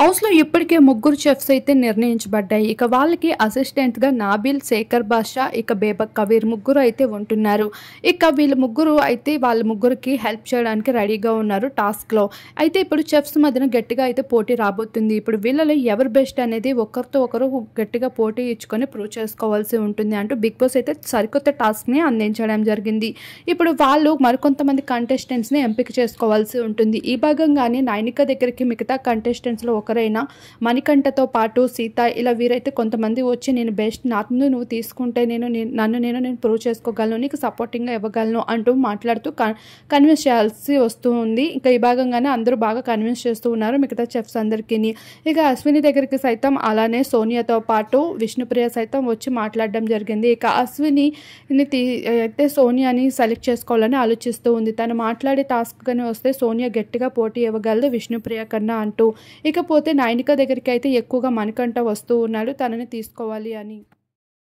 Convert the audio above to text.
హౌస్లో ఇప్పటికే ముగ్గురు చెఫ్స్ అయితే నిర్ణయించబడ్డాయి ఇక వాళ్ళకి అసిస్టెంట్గా నాబిల్ శేఖర్ బాషా ఇక బేబక్ కవీర్ ముగ్గురు అయితే ఉంటున్నారు ఇక వీళ్ళు ముగ్గురు అయితే వాళ్ళ ముగ్గురికి హెల్ప్ చేయడానికి రెడీగా ఉన్నారు టాస్క్లో అయితే ఇప్పుడు చెఫ్స్ మధ్యన గట్టిగా అయితే పోటీ రాబోతుంది ఇప్పుడు వీళ్ళలో ఎవరు బెస్ట్ అనేది ఒకరితో ఒకరు గట్టిగా పోటీ ఇచ్చుకొని ప్రూవ్ చేసుకోవాల్సి ఉంటుంది అంటూ బిగ్ బాస్ అయితే సరికొత్త టాస్క్ని అందించడం జరిగింది ఇప్పుడు వాళ్ళు మరికొంతమంది కంటెస్టెంట్స్ని ఎంపిక చేసుకోవాల్సి ఉంటుంది ఈ భాగంగానే నైనిక దగ్గరికి మిగతా కంటెస్టెంట్స్లో ఒకరైన మణికంఠతో పాటు సీత ఇలా వీరైతే కొంతమంది వచ్చి నేను బెస్ట్ నన్ను నువ్వు తీసుకుంటే నేను నన్ను నేను నేను ప్రూవ్ చేసుకోగలను నీకు సపోర్టింగ్గా ఇవ్వగలను అంటూ మాట్లాడుతూ కన్విన్స్ చేయాల్సి వస్తూ ఉంది ఇంకా ఈ భాగంగానే అందరూ బాగా కన్విన్స్ చేస్తూ ఉన్నారు మిగతా చెఫ్స్ అందరికీ ఇక అశ్విని దగ్గరికి సైతం అలానే సోనియాతో పాటు విష్ణుప్రియ సైతం వచ్చి మాట్లాడడం జరిగింది ఇక అశ్విని అయితే సోనియాని సెలెక్ట్ చేసుకోవాలని ఆలోచిస్తూ ఉంది తను మాట్లాడే టాస్క్ కానీ వస్తే సోనియా గట్టిగా పోటీ ఇవ్వగలదు విష్ణుప్రియ కన్నా అంటూ ఇక కాకపోతే నాయనిక దగ్గరికి అయితే ఎక్కువగా మణికంఠ వస్తూ ఉన్నాడు తనని తీసుకోవాలి అని